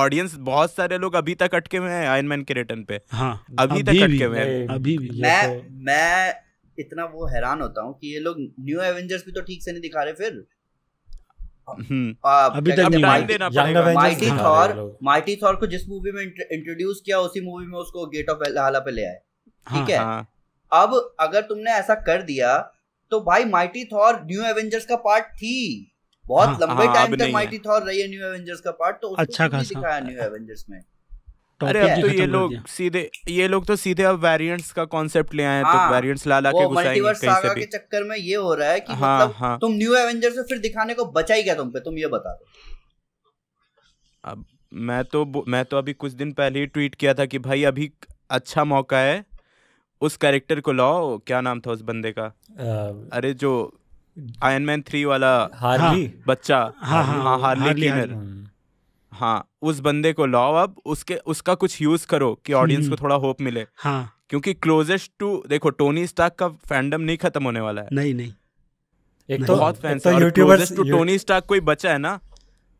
Audience बहुत सारे लोग अभी तक अटके हुए हैं आयन मैन के रिटर्न पे हाँ अभी, अभी तक अटके हुए हैं अभी भी मैं तो- मैं इतना वो हैरान होता हूँ कि ये लोग न्यू एवेंजर्स भी तो ठीक से नहीं दिखा रहे फिर हम्म। अभी तक माइटी थॉर माइटी थॉर को जिस मूवी में इंट्रोड्यूस किया उसी मूवी में उसको गेट ऑफ हाला पे ले आए हाँ, ठीक है हाँ। अब अगर तुमने ऐसा कर दिया तो भाई माइटी थॉर न्यू एवेंजर्स का पार्ट थी बहुत हाँ, लंबे टाइम हाँ, तक माइटी थॉर रही है न्यू एवेंजर्स का पार्ट तो अच्छा खासा दिखाया न्यू एवेंजर्स में अरे अब तो, तो ये लोग सीधे ये लोग तो सीधे अब वेरिएंट्स का कॉन्सेप्ट ले आए हैं तो वेरिएंट्स ला ला के मल्टीवर्स सागा के चक्कर में ये हो रहा है कि हाँ, मतलब हाँ, तुम न्यू एवेंजर्स में फिर दिखाने को बचा ही क्या तुम पे तुम ये बता दो अब मैं तो मैं तो अभी कुछ दिन पहले ही ट्वीट किया था कि भाई अभी अच्छा मौका है उस कैरेक्टर को लाओ क्या नाम था उस बंदे का अरे जो आयन मैन थ्री वाला हार्ली हाँ। बच्चा हाँ हाँ, हाँ हार्ली, हाँ उस बंदे को लाओ अब उसके उसका कुछ यूज करो कि ऑडियंस को हम्म। थोड़ा होप मिले हाँ क्योंकि क्लोजेस्ट टू देखो टोनी स्टार्क का फैंडम नहीं खत्म होने वाला है नहीं नहीं एक तो बहुत फैंस है क्लोजेस्ट टू टोनी स्टार्क कोई बचा है ना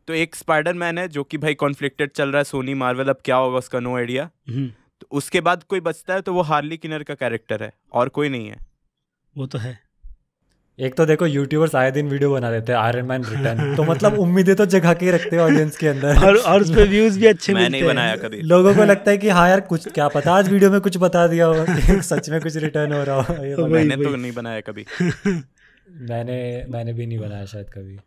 तो एक स्पाइडरमैन है जो कि भाई कॉन्फ्लिक्टेड चल रहा है सोनी मार्वल अब क्या होगा उसका नो आइडिया हम्म। तो उसके बाद कोई बचता है तो वो हार्ली किनर का कैरेक्टर है और कोई नहीं है वो तो है एक तो देखो यूट्यूबर्स आए दिन वीडियो बना देते हैं आयरन मैन रिटर्न तो मतलब उम्मीदें तो जगा के रखते हैं ऑडियंस के अंदर और और उस पे व्यूज भी अच्छे मैं नहीं बनाया कभी लोगों को लगता है कि हाँ यार कुछ क्या पता आज वीडियो में कुछ बता दिया हो सच में कुछ रिटर्न हो रहा हो तो मैंने तो नहीं बनाया कभी मैंने मैंने भी नहीं बनाया शायद कभी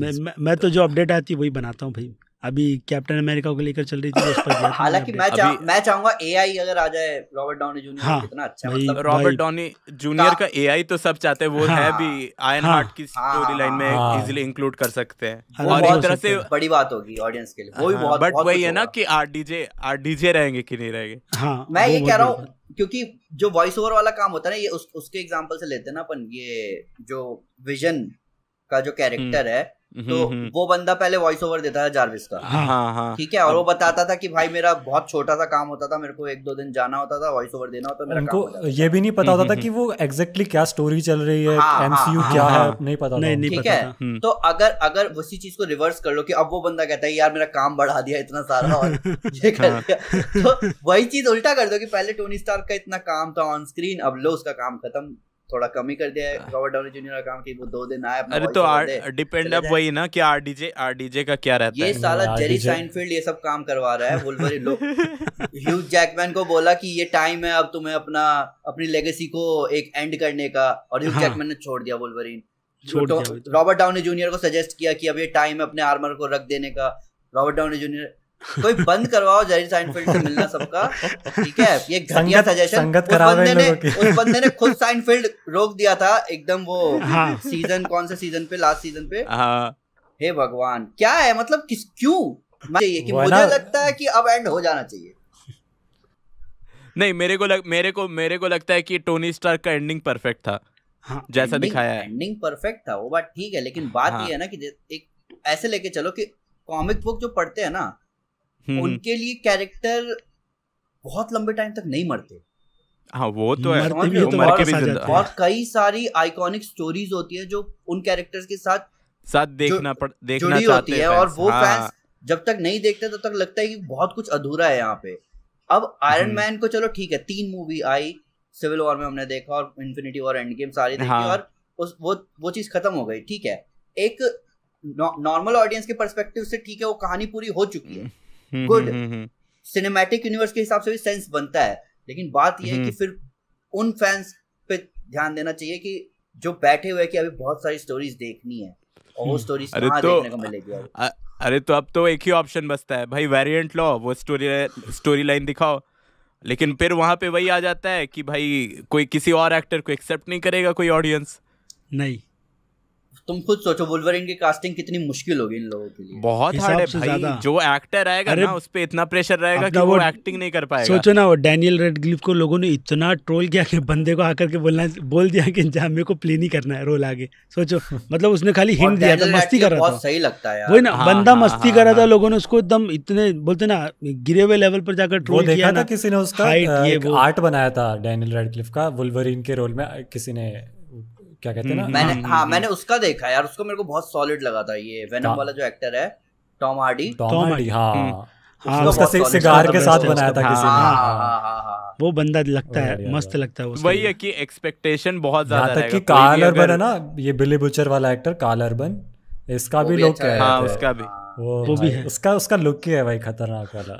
मैं मैं तो जो अपडेट आती है वही बनाता हूँ भाई अभी कैप्टन अमेरिका को लेकर चल रही थी उस पर हालांकि मैं चा, मैं चाहूंगा एआई अगर आ जाए रॉबर्ट डॉनी जूनियर हाँ, कितना अच्छा भाई, मतलब रॉबर्ट डॉनी जूनियर का एआई तो सब चाहते हैं वो हाँ, है भी आयरन हार्ट हाँ, की स्टोरी लाइन में इजीली हाँ। इंक्लूड कर सकते हैं और एक तरह से बड़ी बात होगी ऑडियंस के लिए वो भी हाँ। बहुत बट वही है ना कि आरडीजे आरडीजे रहेंगे कि नहीं रहेंगे हाँ, मैं ये कह रहा हूँ क्योंकि जो वॉइस ओवर वाला काम होता है ना ये उसके एग्जाम्पल से लेते हैं ना अपन ये जो विजन का जो कैरेक्टर हम्म। है तो हम्म, हम्म। वो बंदा पहले वॉइस ओवर देता था जारविस का हाँ, हाँ, हाँ। ठीक है और वो बताता था कि भाई मेरा बहुत छोटा सा काम होता था मेरे को एक दो दिन जाना होता था वॉइस ओवर देना होता उनको ये भी नहीं पता होता हम्म, था कि वो एग्जैक्टली क्या स्टोरी चल रही है एमसीयू क्या है नहीं पता नहीं ठीक है तो अगर अगर उसी चीज को रिवर्स कर लो कि अब वो बंदा कहता है यार मेरा काम बढ़ा दिया इतना सारा और ये कर दिया तो वही चीज उल्टा कर दो कि पहले टोनी स्टार का इतना काम था ऑन स्क्रीन अब लो उसका काम खत्म थोड़ा कम ही कर दिया रॉबर्ट डाउनी जूनियर का काम कि वो दो दिन आए अरे तो डिपेंड तो अप वही ना कि आरडीजे आरडीजे का क्या रहता ये है ये साला जेरी हाँ, साइनफील्ड ये सब काम करवा रहा है वुल्वरी लोग ह्यूज जैकमैन को बोला कि ये टाइम है अब तुम्हें अपना अपनी लेगेसी को एक एंड करने का और ह्यूज हाँ। जैकमैन ने छोड़ दिया वुल्वरिन रॉबर्ट डाउनी जूनियर को सजेस्ट किया कि अब ये टाइम है अपने आर्मर को रख देने का रॉबर्ट डाउनी जूनियर कोई बंद करवाओ जेरी साइनफील्ड से मिलना सबका ठीक है ये घटिया सजेशन संगत उस बंदे ने उस बंदे ने खुद साइनफील्ड रोक दिया था एकदम वो हाँ। सीजन कौन से सीजन पे लास्ट सीजन पे हाँ। हे भगवान क्या है मतलब किस क्यों चाहिए कि मुझे लगता है कि अब एंड हो जाना चाहिए नहीं मेरे को लग मेरे को मेरे को लगता है कि टोनी स्टार्क का एंडिंग परफेक्ट था हाँ, जैसा ending, दिखाया है एंडिंग परफेक्ट था वो बात ठीक है लेकिन बात हाँ, ये है ना कि एक ऐसे लेके चलो कि कॉमिक बुक जो पढ़ते हैं ना हम्म, हम्म। उनके लिए कैरेक्टर बहुत लंबे टाइम तक नहीं मरते हाँ वो तो है मरते भी, तो मर के भी जिंदा बहुत कई सारी आइकॉनिक स्टोरीज होती है जो उन कैरेक्टर्स के साथ साथ देखना पड़ देखना चाहते है और वो हाँ। फैंस जब तक नहीं देखते तब तक लगता है कि बहुत कुछ अधूरा है यहाँ पे अब आयरन मैन हम्म। को चलो ठीक है तीन मूवी आई सिविल वॉर में हमने देखा और इन्फिनिटी वॉर एंड गेम सारी देखी हाँ। और उस वो वो चीज खत्म हो गई ठीक है एक नॉर्मल ऑडियंस के परस्पेक्टिव से ठीक है वो कहानी पूरी हो चुकी है गुड सिनेमैटिक यूनिवर्स के हिसाब से भी सेंस बनता है लेकिन बात यह है कि हम्म। फिर उन फैंस पे ध्यान देना चाहिए कि जो बैठे हुए कि अभी बहुत सारी स्टोरीज देखनी है और वो स्टोरीज हम्म। कहाँ तो, देखने को मिलेगी अरे तो अब तो एक ही ऑप्शन बचता है भाई वेरिएंट लो वो स्टोरी स्टोरी लाइन दिखाओ लेकिन फिर वहां पे वही आ जाता है कि भाई कोई किसी और एक्टर को एक्सेप्ट नहीं करेगा कोई ऑडियंस नहीं तुम खुद सोचो वुल्वरिन की कास्टिंग कितनी मुश्किल होगी इन लोगों के लिए बहुत हार्ड है भाई जो एक्टर आएगा ना उस पे इतना प्रेशर रहेगा कि तो वो एक्टिंग नहीं कर पाएगा सोचो ना वो डैनियल रेडग्लिफ को लोगों ने इतना ट्रोल किया कि बंदे को आकर के बोलना बोल दिया कि जा मेरे को प्ले नहीं करना है रोल आगे सोचो मतलब उसने खाली हिंट दिया था मस्ती कर रहा था सही लगता है वही ना हाँ, बंदा हाँ, मस्ती हाँ, कर रहा था लोगों ने उसको एकदम इतने बोलते ना गिरे हुए लेवल पर जाकर ट्रोल किया था किसी ने उसका आर्ट बनाया था डैनियल रेडक्लिफ का वुल्वरिन के रोल में किसी ने क्या कहते हैं ना मैंने हम्म, हाँ हम्म, मैंने हम्म। उसका देखा यार उसको मेरे को बहुत सॉलिड लगा था ये वेनम वाला जो एक्टर है टॉम हार्डी टॉम हार्डी हाँ हाँ उसका सिगार के साथ बनाया था किसी ने वो बंदा लगता है मस्त लगता है वही है कि एक्सपेक्टेशन बहुत ज्यादा तक कि काल अर्बन है ना ये बिली बुचर वाला एक्टर काल अर्बन इसका भी लोग कह रहे हैं उसका भी वो, वो भी है उसका उसका लुक ही है भाई खतरनाक वाला